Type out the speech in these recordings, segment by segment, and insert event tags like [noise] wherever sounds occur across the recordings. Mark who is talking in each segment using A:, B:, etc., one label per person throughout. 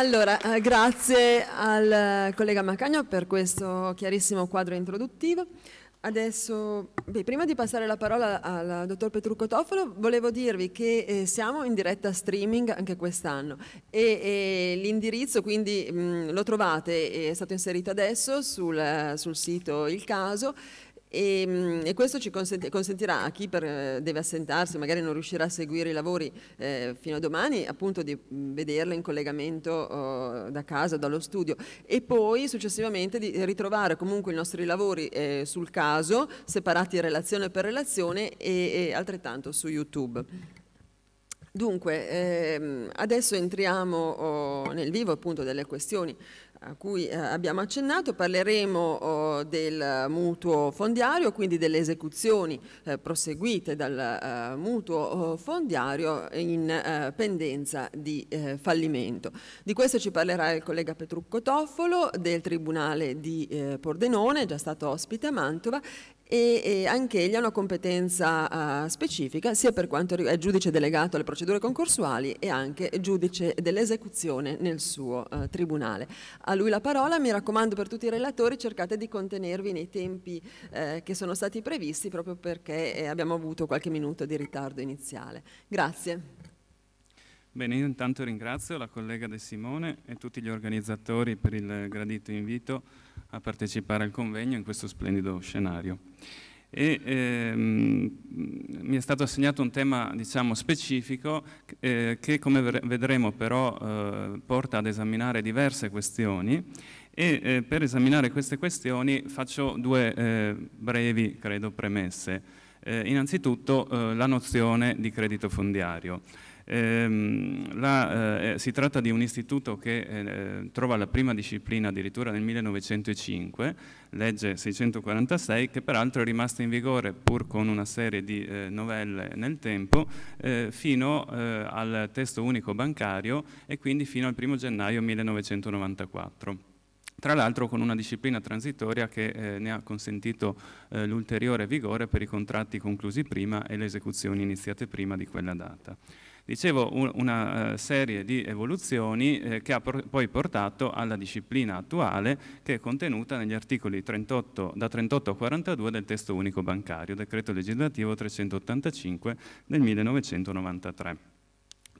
A: Allora, eh, grazie al eh, collega Macagno per questo chiarissimo quadro introduttivo. Adesso, beh, prima di passare la parola al dottor Petrucco Toffolo, volevo dirvi che eh, siamo in diretta streaming anche quest'anno e, e l'indirizzo quindi mh, mm, lo trovate, è stato inserito adesso sul, sul sito Il Caso e, ehm, e, questo ci consenti, consentirà a chi per, eh, deve assentarsi, magari non riuscirà a seguire i lavori eh, fino a domani, appunto di vederla in collegamento oh, da casa, dallo studio e poi successivamente di ritrovare comunque i nostri lavori eh, sul caso, separati relazione per relazione e, e altrettanto su YouTube. Dunque, ehm, adesso entriamo oh, nel vivo appunto delle questioni a cui eh, abbiamo accennato, parleremo oh, del mutuo fondiario, quindi delle esecuzioni eh, proseguite dal eh, mutuo oh, fondiario in pendenza di fallimento. Di questo ci parlerà il collega Petrucco Toffolo del Tribunale di Pordenone, già stato ospite a Mantova, e, e anche egli ha una competenza uh, specifica sia per quanto è giudice delegato alle procedure concorsuali e anche giudice dell'esecuzione nel suo uh, tribunale. A lui la parola, mi raccomando per tutti i relatori cercate di contenervi nei tempi eh, che sono stati previsti proprio perché eh, abbiamo avuto qualche minuto di ritardo iniziale. Grazie.
B: Bene, io intanto ringrazio la collega De Simone e tutti gli organizzatori per il gradito invito a partecipare al convegno in questo splendido scenario. E, ehm, mi è stato assegnato un tema diciamo, specifico eh, che come vedremo però eh, porta ad esaminare diverse questioni e eh, per esaminare queste questioni faccio due eh, brevi, credo, premesse. Eh, innanzitutto eh, la nozione di credito fondiario. Ehm, la, eh, eh, si tratta di un istituto che eh, eh trova la prima disciplina addirittura nel 1905, legge 646, che peraltro è rimasta in vigore pur con una serie di eh, novelle nel tempo, eh, fino al testo unico bancario e quindi fino al 1 gennaio 1994 tra l'altro con una disciplina transitoria che eh, ne ha consentito eh, l'ulteriore vigore per i contratti conclusi prima e le esecuzioni iniziate prima di quella data. Dicevo, un, una eh, serie di evoluzioni eh, che ha por poi portato alla disciplina attuale che è contenuta negli articoli 38, da 38 a 42 del testo unico bancario, decreto legislativo 385 del 1993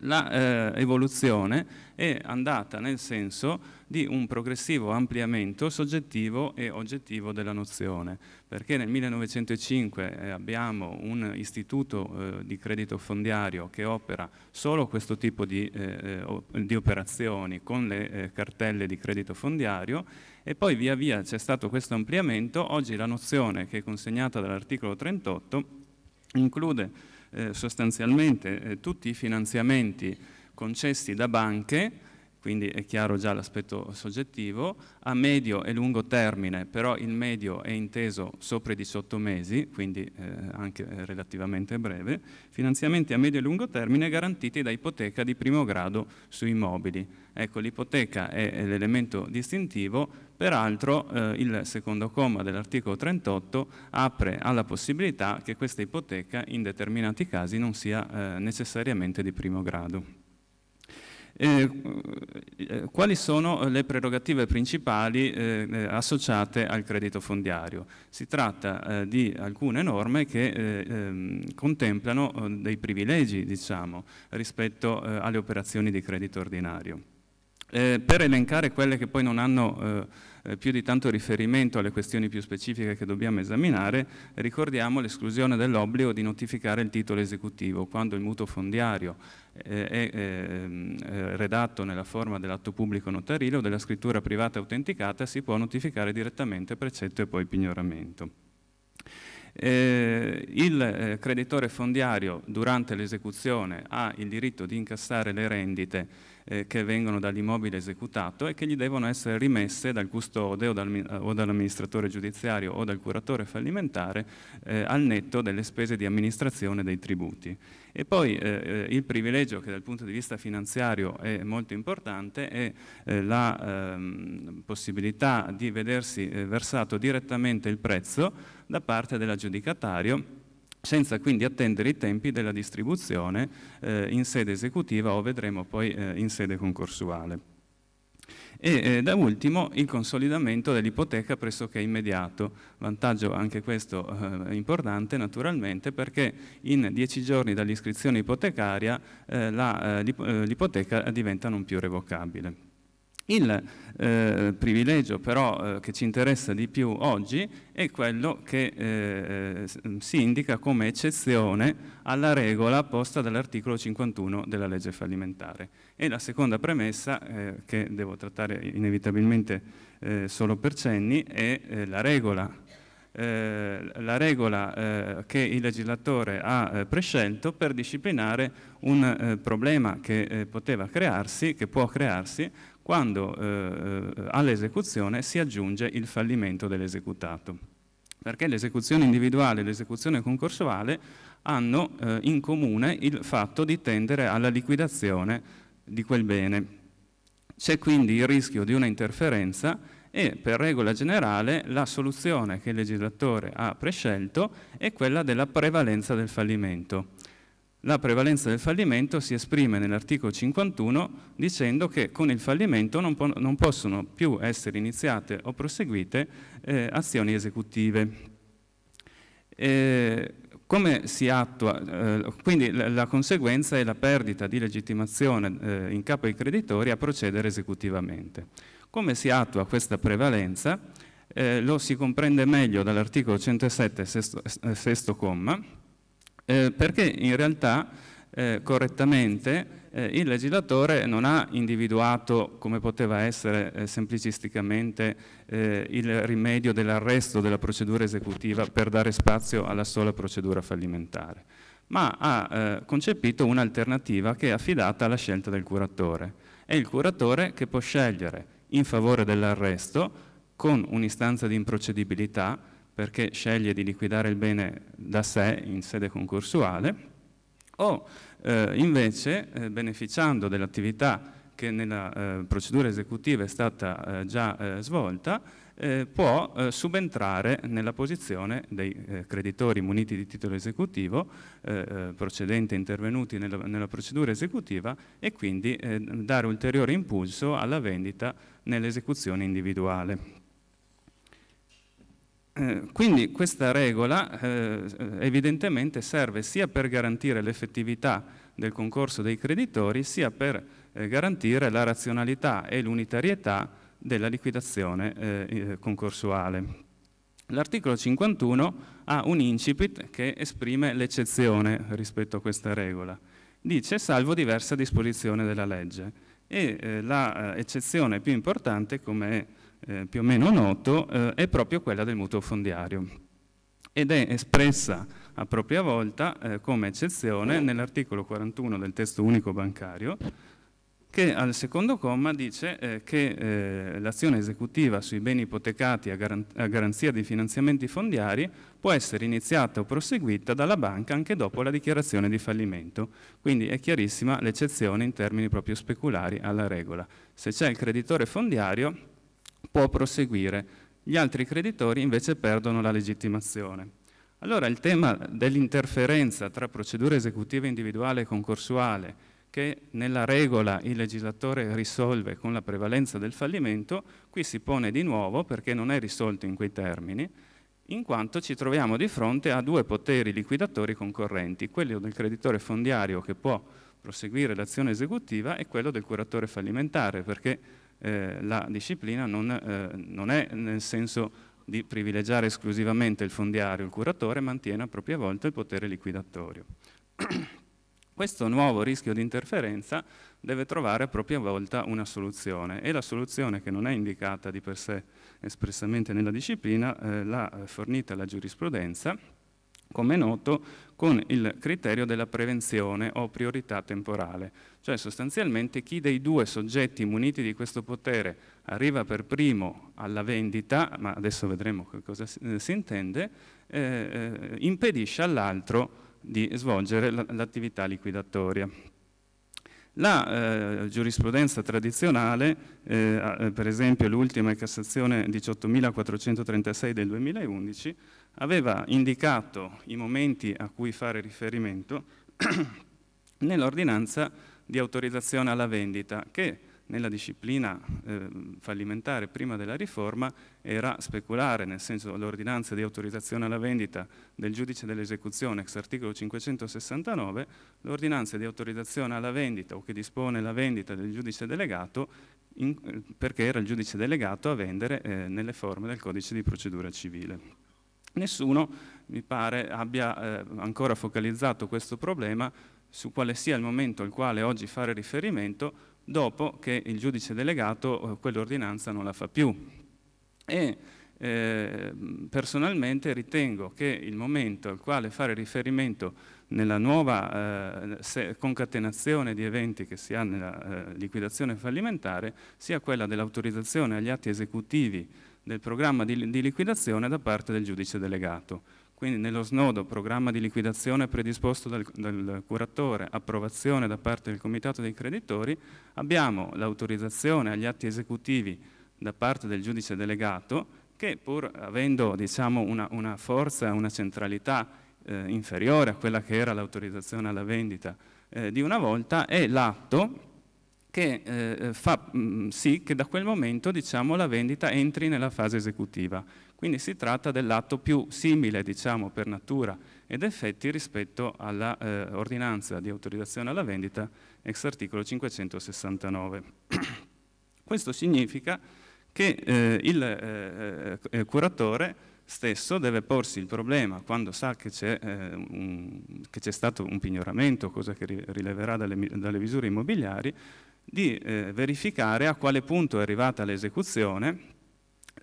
B: l'evoluzione eh, è andata nel senso di un progressivo ampliamento soggettivo e oggettivo della nozione, perché nel 1905 eh, abbiamo un istituto eh, di credito fondiario che opera solo questo tipo di, eh, eh, di operazioni con le cartelle di credito fondiario e poi via via c'è stato questo ampliamento, oggi la nozione che è consegnata dall'articolo 38 include eh, sostanzialmente eh, tutti i finanziamenti concessi da banche, quindi è chiaro già l'aspetto soggettivo, a medio e lungo termine, però il medio è inteso sopra i 18 mesi, quindi eh, anche eh, relativamente breve, finanziamenti a medio e lungo termine garantiti da ipoteca di primo grado sui mobili. Ecco, l'ipoteca è l'elemento distintivo Peraltro eh, il secondo comma dell'articolo 38 apre alla possibilità che questa ipoteca in determinati casi non sia eh, necessariamente di primo grado. Eh, eh quali sono le prerogative principali eh, eh, associate al credito fondiario? Si tratta eh, di alcune norme che ehm, contemplano dei privilegi, diciamo, rispetto alle operazioni di credito ordinario. Eh, per elencare quelle che poi non hanno eh, eh, più di tanto riferimento alle questioni più specifiche che dobbiamo esaminare, ricordiamo l'esclusione dell'obbligo di notificare il titolo esecutivo quando il mutuo fondiario eh, è eh, ehm, eh, redatto nella forma dell'atto pubblico notarile o della scrittura privata autenticata, si può notificare direttamente precetto e poi pignoramento. Eh, il eh, creditore fondiario durante l'esecuzione ha il diritto di incassare le rendite eh, che vengono dall'immobile esecutato e che gli devono essere rimesse dal custode o, dal, eh, o dall'amministratore giudiziario o dal curatore fallimentare eh, al netto delle spese di amministrazione dei tributi. E poi eh, eh, il privilegio che dal punto di vista finanziario è molto importante è eh, la ehm, possibilità di vedersi eh, versato direttamente il prezzo da parte dell'aggiudicatario senza quindi attendere i tempi della distribuzione eh, in sede esecutiva o vedremo poi eh, in sede concorsuale. E eh, da ultimo il consolidamento dell'ipoteca pressoché immediato, vantaggio anche questo eh, importante naturalmente perché in dieci giorni dall'iscrizione ipotecaria eh, eh, eh l'ipoteca diventa non più revocabile. Il eh, privilegio però eh, che ci interessa di più oggi è quello che eh, mm, si indica come eccezione alla regola posta dall'articolo 51 della legge fallimentare. E la seconda premessa, eh, che devo trattare inevitabilmente eh, solo per cenni, è eh, la regola. la regola che il legislatore ha prescelto per disciplinare un problema che poteva crearsi, che può crearsi, quando eh, eh, all'esecuzione si aggiunge il fallimento dell'esecutato. Perché l'esecuzione individuale e l'esecuzione concorsuale hanno eh, in comune il fatto di tendere alla liquidazione di quel bene. C'è quindi il rischio di una interferenza e per regola generale la soluzione che il legislatore ha prescelto è quella della prevalenza del fallimento. La prevalenza del fallimento si esprime nell'articolo 51 dicendo che con il fallimento non, po non possono più essere iniziate o proseguite eh, azioni esecutive. E eh, come si attua? Eh, quindi la, la, conseguenza è la perdita di legittimazione eh, in capo ai creditori a procedere esecutivamente. Come si attua questa prevalenza? Eh, lo si comprende meglio dall'articolo 107, sesto, sesto comma, eh, perché in realtà eh, correttamente eh, il legislatore non ha individuato, come poteva essere eh, semplicisticamente, eh, il rimedio dell'arresto della procedura esecutiva per dare spazio alla sola procedura fallimentare, ma ha concepito un'alternativa che è affidata alla scelta del curatore. È il curatore che può scegliere in favore dell'arresto con un'istanza di improcedibilità perché sceglie di liquidare il bene da sé in sede concorsuale, o eh, invece, eh, beneficiando dell'attività che nella eh, procedura esecutiva è stata eh, già eh, svolta, eh, può subentrare nella posizione dei creditori muniti di titolo esecutivo, procedente intervenuti nella, nella, procedura esecutiva e quindi dare ulteriore impulso alla vendita nell'esecuzione individuale. Eh, quindi questa regola eh, evidentemente serve sia per garantire l'effettività del concorso dei creditori, sia per eh, garantire la razionalità e l'unitarietà della liquidazione eh, eh, concorsuale. L'articolo 51 ha un incipit che esprime l'eccezione rispetto a questa regola. Dice salvo diversa disposizione della legge e l'eccezione più importante, come è eh, più o meno noto, eh, è proprio quella del mutuo fondiario ed è espressa a propria volta eh, come eccezione nell'articolo 41 del testo unico bancario che al secondo comma dice eh, che eh, l'azione esecutiva sui beni ipotecati a, garan a garanzia di finanziamenti fondiari può essere iniziata o proseguita dalla banca anche dopo la dichiarazione di fallimento. Quindi è chiarissima l'eccezione in termini proprio speculari alla regola. Se c'è il creditore fondiario può proseguire. Gli altri creditori invece perdono la legittimazione. Allora il tema dell'interferenza tra procedura esecutiva individuale e concorsuale che nella regola il legislatore risolve con la prevalenza del fallimento, qui si pone di nuovo perché non è risolto in quei termini, in quanto ci troviamo di fronte a due poteri liquidatori concorrenti, quello del creditore fondiario che può proseguire l'azione esecutiva e quello del curatore fallimentare, perché eh, la disciplina non, eh, non, è nel senso di privilegiare esclusivamente il fondiario, il curatore, mantiene a propria volta il potere liquidatorio. [clears throat] Questo nuovo rischio di interferenza deve trovare a propria volta una soluzione e la soluzione che non è indicata di per sé espressamente nella disciplina eh, l'ha eh, fornita la giurisprudenza come è noto, con il criterio della prevenzione o priorità temporale. Cioè sostanzialmente chi dei due soggetti muniti di questo potere arriva per primo alla vendita, ma adesso vedremo che cosa si eh, intende, eh, eh, impedisce all'altro di svolgere l'attività liquidatoria. La eh, giurisprudenza tradizionale, eh, eh per esempio l'ultima è Cassazione 18.436 del 2011, aveva indicato i momenti a cui fare riferimento [clears throat] nell'ordinanza di autorizzazione alla vendita che nella disciplina eh, fallimentare prima della riforma era speculare, nel senso l'ordinanza di autorizzazione alla vendita del giudice dell'esecuzione ex articolo 569, l'ordinanza di autorizzazione alla vendita o che dispone la vendita del giudice delegato in, perché era il giudice delegato a vendere eh, nelle forme del codice di procedura civile. Nessuno, mi pare, abbia eh, ancora focalizzato questo problema su quale sia il momento al quale oggi fare riferimento dopo che il giudice delegato eh, quell'ordinanza non la fa più. E eh, personalmente ritengo che il momento al quale fare riferimento nella nuova eh, concatenazione di eventi che si ha nella eh, liquidazione fallimentare sia quella dell'autorizzazione agli atti esecutivi del programma di, di liquidazione da parte del giudice delegato. Quindi nello snodo programma di liquidazione predisposto dal, dal, curatore, approvazione da parte del comitato dei creditori, abbiamo l'autorizzazione agli atti esecutivi da parte del giudice delegato che pur avendo diciamo, una, una, forza, una centralità eh, inferiore a quella che era l'autorizzazione alla vendita eh, di una volta, è l'atto che eh, eh fa mh, mm, sì che da quel momento diciamo, la vendita entri nella fase esecutiva. Quindi si tratta dell'atto più simile diciamo, per natura ed effetti rispetto all'ordinanza eh, di autorizzazione alla vendita ex articolo 569. [clears throat] Questo significa che eh, il eh, eh, curatore stesso deve porsi il problema quando sa che c'è, eh, stato un pignoramento, cosa che rileverà dalle, dalle, misure immobiliari, di eh, verificare a quale punto è arrivata l'esecuzione,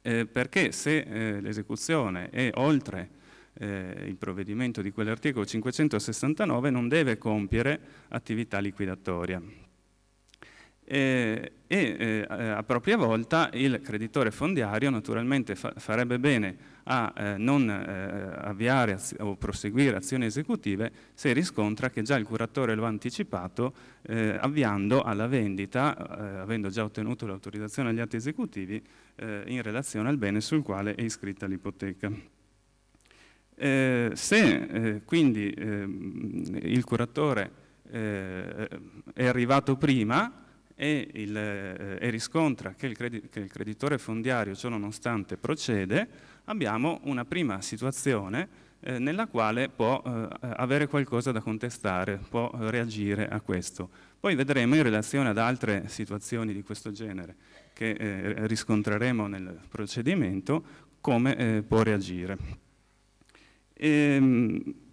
B: eh, perché se eh, l'esecuzione è oltre eh, il provvedimento di quell'articolo 569 non deve compiere attività liquidatoria. Eh, e, e eh, a propria volta il creditore fondiario naturalmente fa, farebbe bene a eh, non avviare o proseguire azioni esecutive se riscontra che già il curatore lo ha anticipato avviando alla vendita, avendo già ottenuto l'autorizzazione agli atti esecutivi, in relazione al bene sul quale è iscritta l'ipoteca. Eh, se eh, quindi eh, il curatore è arrivato prima e, il, eh, e riscontra che il, che il, creditore fondiario ciò nonostante procede, abbiamo una prima situazione eh, nella quale può eh, avere qualcosa da contestare, può eh, reagire a questo. Poi vedremo in relazione ad altre situazioni di questo genere che eh, riscontreremo nel procedimento come può reagire. Ehm...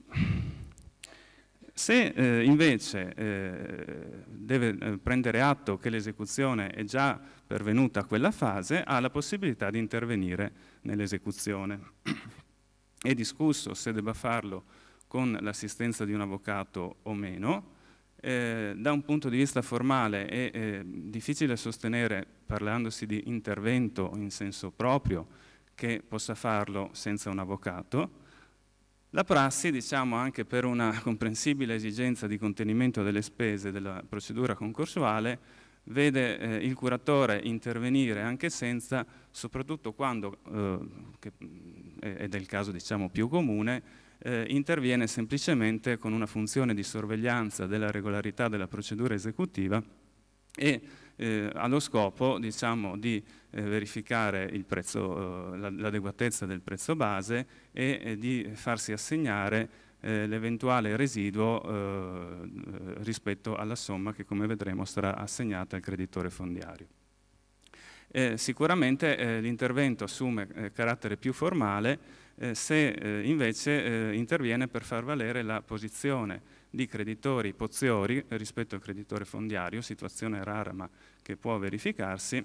B: Se eh, invece eh, deve eh, prendere atto che l'esecuzione è già pervenuta a quella fase, ha la possibilità di intervenire nell'esecuzione. È discusso se debba farlo con l'assistenza di un avvocato o meno. Eh, da un punto di vista formale è eh, difficile sostenere, parlandosi di intervento in senso proprio, che possa farlo senza un avvocato, la prassi, diciamo, anche per una comprensibile esigenza di contenimento delle spese della procedura concorsuale, vede eh, il curatore intervenire anche senza, soprattutto quando, eh, che ed è il caso diciamo, più comune, eh, interviene semplicemente con una funzione di sorveglianza della regolarità della procedura esecutiva e eh, allo scopo diciamo, di eh, verificare eh, l'adeguatezza del prezzo base e di farsi assegnare eh, l'eventuale residuo eh, rispetto alla somma che come vedremo sarà assegnata al creditore fondiario. Eh, sicuramente eh, l'intervento assume eh, carattere più formale se invece interviene per far valere la posizione di creditori poziori rispetto al creditore fondiario, situazione rara ma che può verificarsi,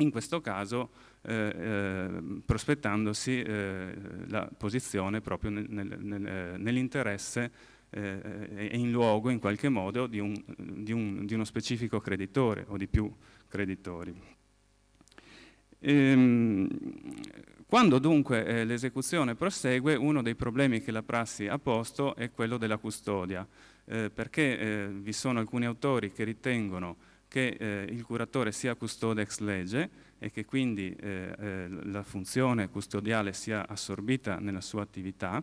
B: in questo caso eh, eh, prospettandosi eh, la posizione proprio nel, nel, eh, nell'interesse eh, eh, e in luogo in qualche modo di, un, di, un, di uno specifico creditore o di più creditori. Ehm, quando dunque eh, l'esecuzione prosegue, uno dei problemi che la prassi ha posto è quello della custodia, eh, perché eh, vi sono alcuni autori che ritengono che eh, il curatore sia custode ex legge e che quindi eh, eh, la funzione custodiale sia assorbita nella sua attività,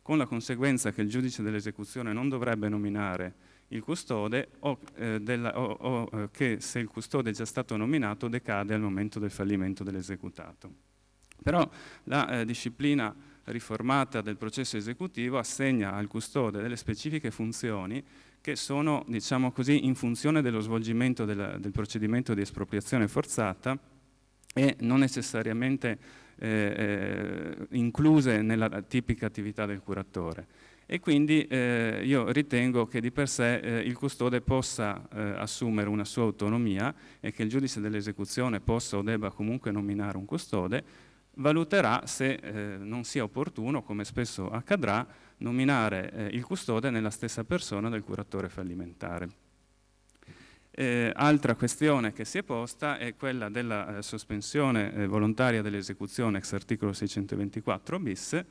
B: con la conseguenza che il giudice dell'esecuzione non dovrebbe nominare il custode o, eh, della, o, o eh, che se il custode è già stato nominato decade al momento del fallimento dell'esecutato. Però la eh, disciplina riformata del processo esecutivo assegna al custode delle specifiche funzioni che sono, diciamo così, in funzione dello svolgimento del, del procedimento di espropriazione forzata e non necessariamente eh, eh, incluse nella tipica attività del curatore e quindi eh, io ritengo che di per sé eh, il custode possa eh, assumere una sua autonomia e che il giudice dell'esecuzione possa o debba comunque nominare un custode, valuterà se eh, non sia opportuno, come spesso accadrà, nominare eh, il custode nella stessa persona del curatore fallimentare. Eh, altra questione che si è posta è quella della sospensione volontaria dell'esecuzione ex articolo 624 bis,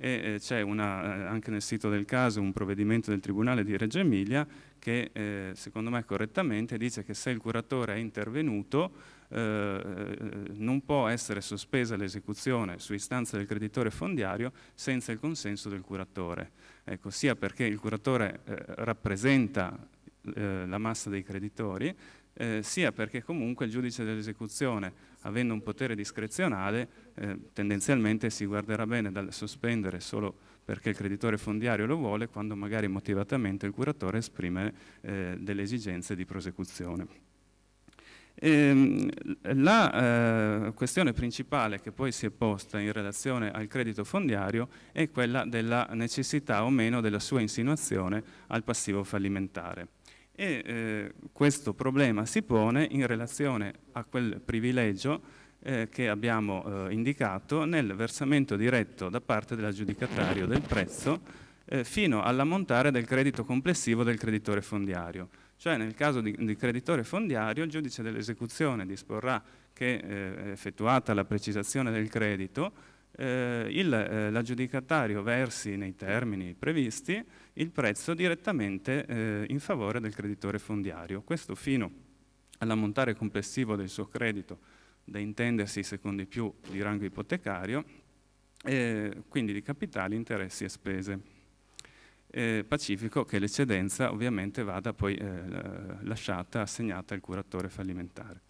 B: e eh, c'è eh, anche nel sito del caso un provvedimento del Tribunale di Reggio Emilia che eh, secondo me correttamente dice che se il curatore è intervenuto eh, eh non può essere sospesa l'esecuzione su istanza del creditore fondiario senza il consenso del curatore, ecco, sia perché il curatore eh, rappresenta la massa dei creditori, sia perché comunque il giudice dell'esecuzione avendo un potere discrezionale, eh, tendenzialmente si guarderà bene dal sospendere solo perché il creditore fondiario lo vuole, quando magari motivatamente il curatore esprime eh, delle esigenze di prosecuzione. E, ehm, la eh, questione principale che poi si è posta in relazione al credito fondiario è quella della necessità o meno della sua insinuazione al passivo fallimentare e eh, questo problema si pone in relazione a quel privilegio eh, che abbiamo eh, indicato nel versamento diretto da parte dell'aggiudicatario del prezzo eh, fino all'ammontare del credito complessivo del creditore fondiario. Cioè nel caso di, di creditore fondiario il giudice dell'esecuzione disporrà che eh, effettuata la precisazione del credito eh, eh, l'aggiudicatario versi nei termini previsti il prezzo direttamente eh, in favore del creditore fondiario. Questo fino all'ammontare complessivo del suo credito, da intendersi secondo i più di rango ipotecario, eh, quindi di capitali, interessi e spese. Eh, pacifico che l'eccedenza ovviamente vada poi eh, lasciata, assegnata al curatore fallimentare.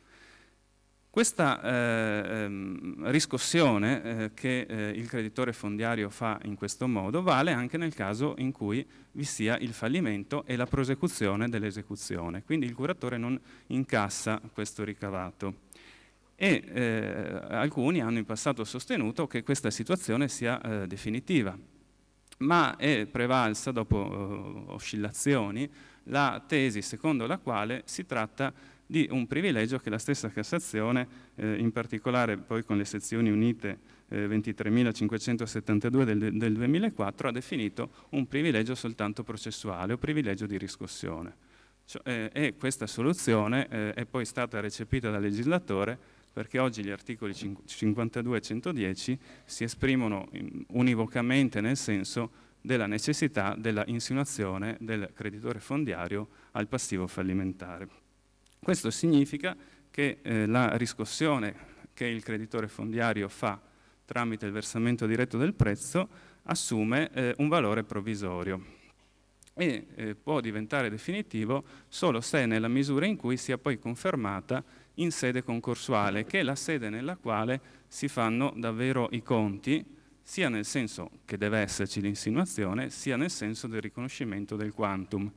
B: Questa eh, ehm, riscossione eh, che eh, il creditore fondiario fa in questo modo vale anche nel caso in cui vi sia il fallimento e la prosecuzione dell'esecuzione, quindi il curatore non incassa questo ricavato. E eh, alcuni hanno in passato sostenuto che questa situazione sia eh, definitiva, ma è prevalsa dopo eh, oscillazioni la tesi secondo la quale si tratta di di un privilegio che la stessa Cassazione, eh, in particolare poi con le sezioni unite eh, 23.572 del, del 2004, ha definito un privilegio soltanto processuale o privilegio di riscossione. Cioè, eh, e questa soluzione eh, è poi stata recepita dal legislatore perché oggi gli articoli 52 e 110 si esprimono univocamente nel senso della necessità della insinuazione del creditore fondiario al passivo fallimentare. Questo significa che eh, la riscossione che il creditore fondiario fa tramite il versamento diretto del prezzo assume eh, un valore provvisorio e eh, può diventare definitivo solo se nella misura in cui sia poi confermata in sede concorsuale, che è la sede nella quale si fanno davvero i conti, sia nel senso che deve esserci l'insinuazione, sia nel senso del riconoscimento del quantum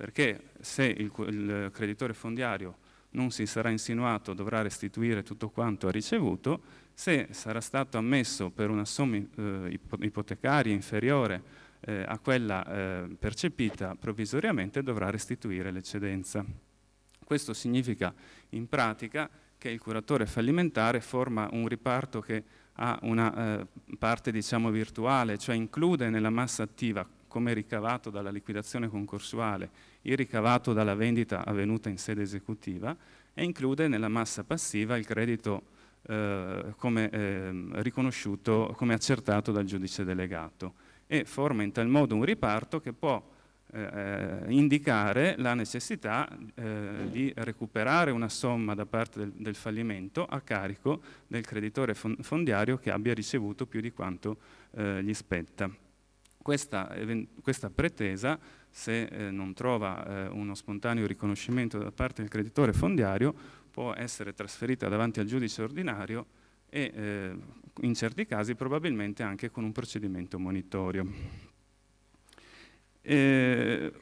B: perché se il, il creditore fondiario non si sarà insinuato dovrà restituire tutto quanto ha ricevuto, se sarà stato ammesso per una somma eh, ipotecaria inferiore eh, a quella eh, percepita provvisoriamente dovrà restituire l'eccedenza. Questo significa in pratica che il curatore fallimentare forma un riparto che ha una eh, parte diciamo virtuale, cioè include nella massa attiva come ricavato dalla liquidazione concorsuale il ricavato dalla vendita avvenuta in sede esecutiva e include nella massa passiva il credito eh, come eh, riconosciuto, come accertato dal giudice delegato e forma in tal modo un riparto che può eh, indicare la necessità eh, di recuperare una somma da parte del, del fallimento a carico del creditore fondiario che abbia ricevuto più di quanto eh, gli spetta questa, questa pretesa, se eh, non trova eh, uno spontaneo riconoscimento da parte del creditore fondiario, può essere trasferita davanti al giudice ordinario e eh, in certi casi probabilmente anche con un procedimento monitorio. E, eh,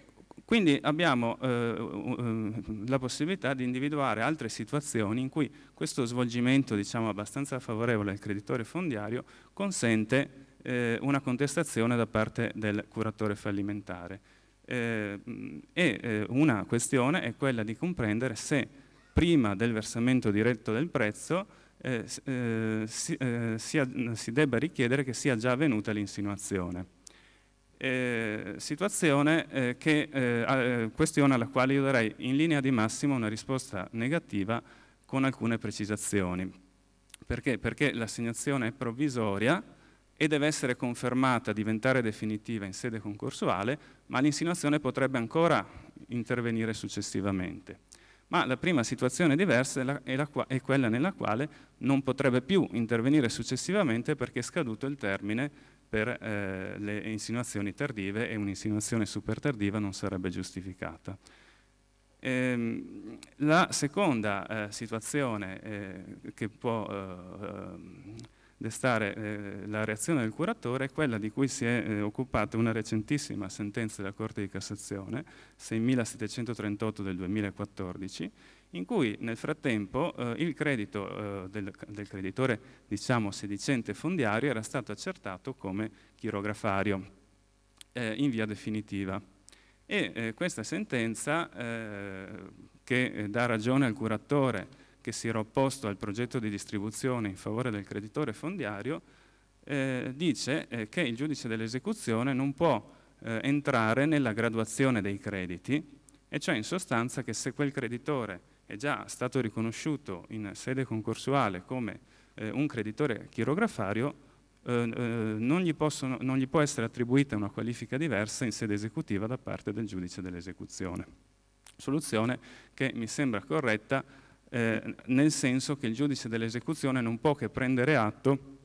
B: quindi abbiamo eh, la possibilità di individuare altre situazioni in cui questo svolgimento diciamo, abbastanza favorevole al creditore fondiario consente eh, una contestazione da parte del curatore fallimentare. Eh, mm, e eh, una questione è quella di comprendere se prima del versamento diretto del prezzo eh, eh, si, eh, sia, mm, si, debba richiedere che sia già avvenuta l'insinuazione. Eh, situazione eh, che, questione alla quale io darei in linea di massima una risposta negativa con alcune precisazioni. Perché? Perché l'assegnazione è provvisoria e deve essere confermata, diventare definitiva in sede concorsuale, ma l'insinuazione potrebbe ancora intervenire successivamente. Ma la prima situazione diversa è, la, è, la, è quella nella quale non potrebbe più intervenire successivamente perché è scaduto il termine per eh, le insinuazioni tardive e un'insinuazione super tardiva non sarebbe giustificata. Ehm, la seconda eh, situazione eh, che può eh, destare eh, la reazione del curatore è quella di cui si è eh, occupata una recentissima sentenza della Corte di Cassazione, 6738 del 2014, in cui nel frattempo eh, il credito eh, del, del, creditore, diciamo, sedicente fondiario era stato accertato come chirografario eh, in via definitiva. E eh, questa sentenza, che dà ragione al curatore che si era opposto al progetto di distribuzione in favore del creditore fondiario, eh, dice eh, che il giudice dell'esecuzione non può eh, entrare nella graduazione dei crediti, e cioè in sostanza che se quel creditore è già stato riconosciuto in sede concorsuale come eh, un creditore chirografario, eh, eh, non gli, possono, non gli può essere attribuita una qualifica diversa in sede esecutiva da parte del giudice dell'esecuzione. Soluzione che mi sembra corretta eh, nel senso che il giudice dell'esecuzione non può che prendere atto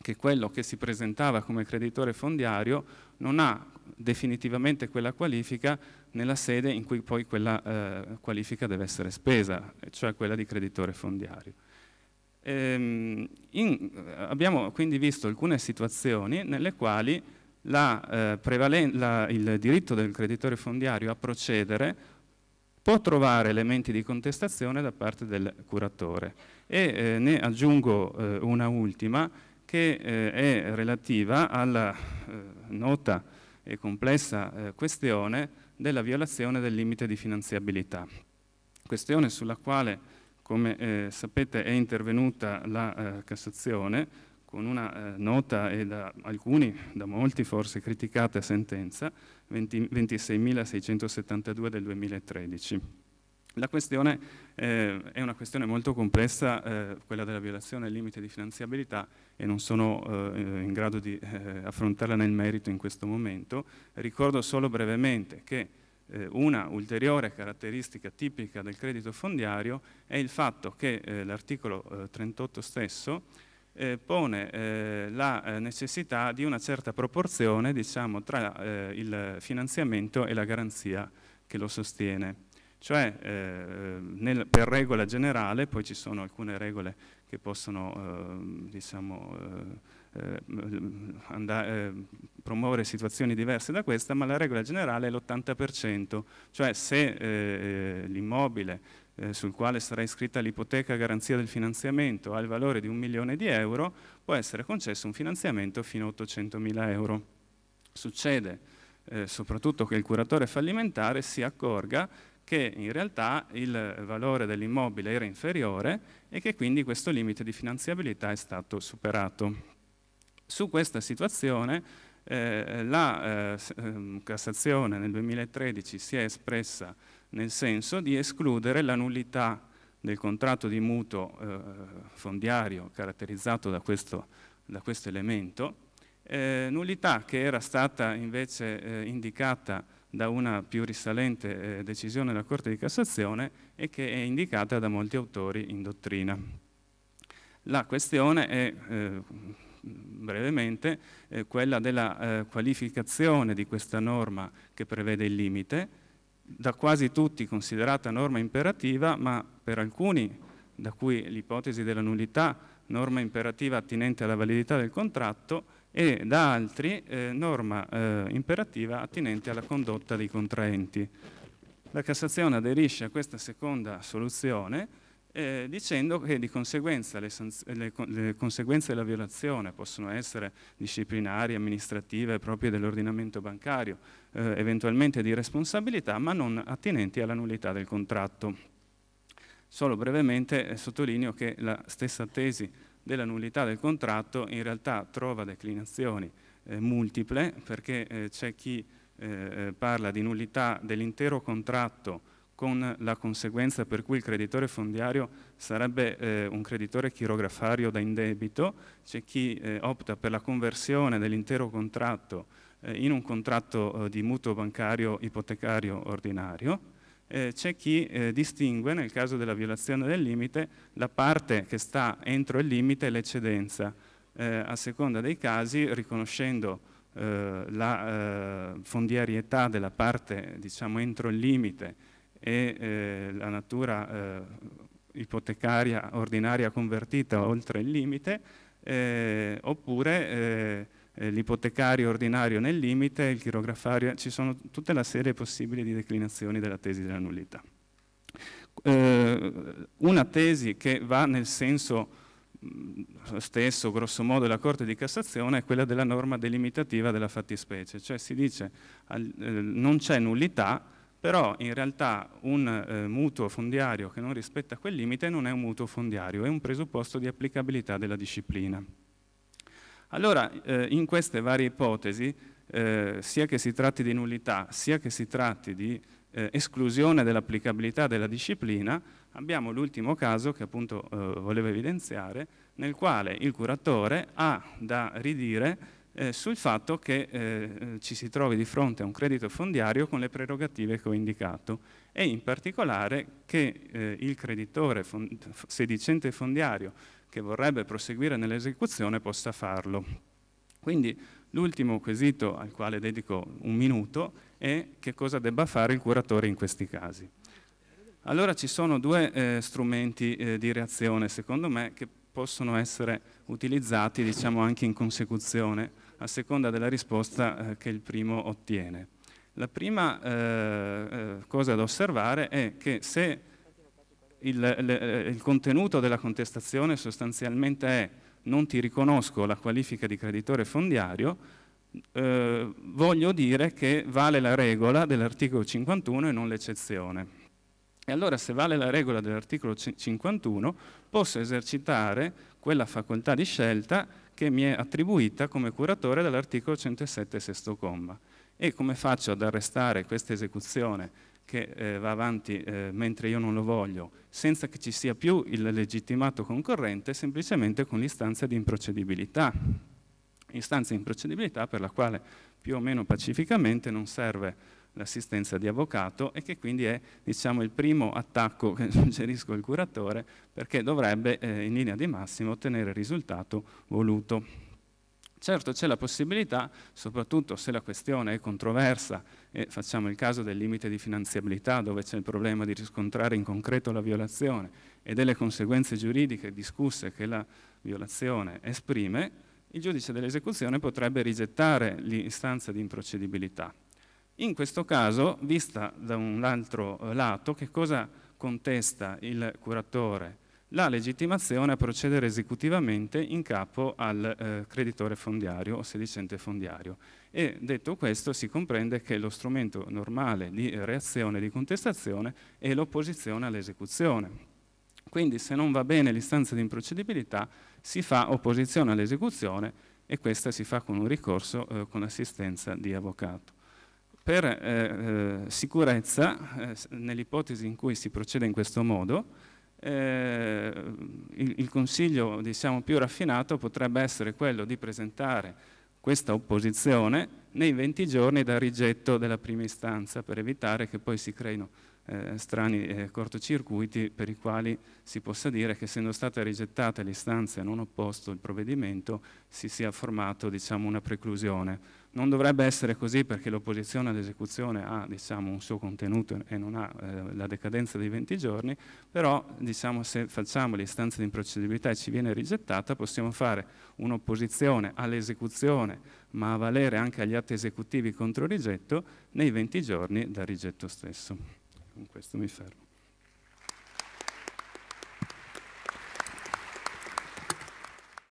B: che quello che si presentava come creditore fondiario non ha definitivamente quella qualifica nella sede in cui poi quella eh, qualifica deve essere spesa, cioè quella di creditore fondiario. Ehm, in, abbiamo quindi visto alcune situazioni nelle quali la, eh, la, il diritto del creditore fondiario a procedere può trovare elementi di contestazione da parte del curatore. E eh, ne aggiungo eh, una ultima che eh, è relativa alla eh, nota e complessa eh, questione della violazione del limite di finanziabilità, questione sulla quale, come eh, sapete, è intervenuta la Cassazione, con una eh, nota e da alcuni, da molti forse, criticata sentenza 26.672 del 2013. La questione eh, è una questione molto complessa, eh, quella della violazione del limite di finanziabilità e non sono eh, in grado di eh, affrontarla nel merito in questo momento. Ricordo solo brevemente che eh, una ulteriore caratteristica tipica del credito fondiario è il fatto che l'articolo 38 stesso eh, pone eh, la eh, necessità di una certa proporzione diciamo, tra eh, il finanziamento e la garanzia che lo sostiene. Cioè, eh, nel, per regola generale, poi ci sono alcune regole che possono ehm, diciamo, andare, promuovere situazioni diverse da questa, ma la regola generale è l'80%, cioè se l'immobile eh, sul quale sarà iscritta l'ipoteca a garanzia del finanziamento al valore di un milione di euro, può essere concesso un finanziamento fino a 800 mila euro. Succede eh, soprattutto che il curatore fallimentare si accorga che in realtà il valore dell'immobile era inferiore e che quindi questo limite di finanziabilità è stato superato. Su questa situazione eh, la eh, ehm, Cassazione nel 2013 si è espressa nel senso di escludere la nullità del contratto di mutuo eh, fondiario caratterizzato da questo, da questo elemento, eh, nullità che era stata invece eh, indicata da una più risalente eh, decisione della Corte di Cassazione e che è indicata da molti autori in dottrina. La questione è eh, brevemente eh, quella della qualificazione di questa norma che prevede il limite, da quasi tutti considerata norma imperativa, ma per alcuni, da cui l'ipotesi della nullità, norma imperativa attinente alla validità del contratto, e da altri eh, norma eh, imperativa attinente alla condotta dei contraenti. La Cassazione aderisce a questa seconda soluzione eh, dicendo che di conseguenza le, le, le, conseguenze della violazione possono essere disciplinari, amministrative, proprie dell'ordinamento bancario, eh, eventualmente di responsabilità, ma non attinenti alla nullità del contratto. Solo brevemente eh, sottolineo che la stessa tesi della nullità del contratto in realtà trova declinazioni eh, multiple perché eh, c'è chi eh, parla di nullità dell'intero contratto con la conseguenza per cui il creditore fondiario sarebbe eh, un creditore chirografario da indebito, c'è chi eh, opta per la conversione dell'intero contratto eh, in un contratto eh, di mutuo bancario ipotecario ordinario, eh, c'è chi eh, distingue nel caso della violazione del limite la parte che sta entro il limite e l'eccedenza, a seconda dei casi riconoscendo la fondiarietà della parte diciamo, entro il limite e eh, la natura eh, ipotecaria ordinaria convertita oltre il limite, eh, oppure eh, eh, l'ipotecario ordinario nel limite, il chirografario, ci sono tutta la serie possibili di declinazioni della tesi della nullità. Eh, una tesi che va nel senso mm, stesso, grosso modo, della Corte di Cassazione è quella della norma delimitativa della fattispecie, cioè si dice al, non c'è nullità, però in realtà un eh, mutuo fondiario che non rispetta quel limite non è un mutuo fondiario, è un presupposto di applicabilità della disciplina. Allora, eh, in queste varie ipotesi, eh, sia che si tratti di nullità, sia che si tratti di eh, esclusione dell'applicabilità della disciplina, abbiamo l'ultimo caso che appunto eh, volevo evidenziare, nel quale il curatore ha da ridire eh, sul fatto che eh, ci si trovi di fronte a un credito fondiario con le prerogative che ho indicato e in particolare che eh, il creditore fond sedicente fondiario che vorrebbe proseguire nell'esecuzione possa farlo. Quindi l'ultimo quesito al quale dedico un minuto è che cosa debba fare il curatore in questi casi. Allora ci sono due eh, strumenti eh, di reazione secondo me che possono essere utilizzati diciamo, anche in consecuzione a seconda della risposta eh, che il primo ottiene. La prima eh, eh cosa da osservare è che se il, le, eh, il contenuto della contestazione sostanzialmente è non ti riconosco la qualifica di creditore fondiario, eh, voglio dire che vale la regola dell'articolo 51 e non l'eccezione. E allora se vale la regola dell'articolo 51 posso esercitare quella facoltà di scelta che mi è attribuita come curatore dall'articolo 107 sesto comma. E come faccio ad arrestare questa esecuzione che eh, va avanti eh, mentre io non lo voglio, senza che ci sia più il legittimato concorrente, semplicemente con l'istanza di improcedibilità. Istanza di improcedibilità per la quale più o meno pacificamente non serve l'assistenza di avvocato e che quindi è diciamo, il primo attacco che [laughs] suggerisco al curatore perché dovrebbe eh, in linea di massimo ottenere il risultato voluto. Certo c'è la possibilità, soprattutto se la questione è controversa, e facciamo il caso del limite di finanziabilità dove c'è il problema di riscontrare in concreto la violazione e delle conseguenze giuridiche discusse che la violazione esprime, il giudice dell'esecuzione potrebbe rigettare l'istanza di improcedibilità. In questo caso, vista da un altro eh, lato, che cosa contesta il curatore? La legittimazione a procedere esecutivamente in capo al eh, creditore fondiario o sedicente fondiario. E detto questo si comprende che lo strumento normale di reazione, di contestazione, è l'opposizione all'esecuzione. Quindi se non va bene l'istanza di improcedibilità si fa opposizione all'esecuzione e questa si fa con un ricorso eh, con assistenza di avvocato per eh, eh, sicurezza, eh, nell'ipotesi in cui si procede in questo modo, eh, il, il, consiglio diciamo, più raffinato potrebbe essere quello di presentare questa opposizione nei 20 giorni dal rigetto della prima istanza per evitare che poi si creino eh, strani eh, cortocircuiti per i quali si possa dire che essendo state rigettate le istanze e non opposto il provvedimento si sia formato diciamo, una preclusione non dovrebbe essere così perché l'opposizione all'esecuzione ha diciamo, un suo contenuto e non ha eh, la decadenza dei 20 giorni, però diciamo, se facciamo l'istanza di improcedibilità e ci viene rigettata possiamo fare un'opposizione all'esecuzione ma a valere anche agli atti esecutivi contro rigetto nei 20 giorni dal rigetto stesso. Con questo mi fermo.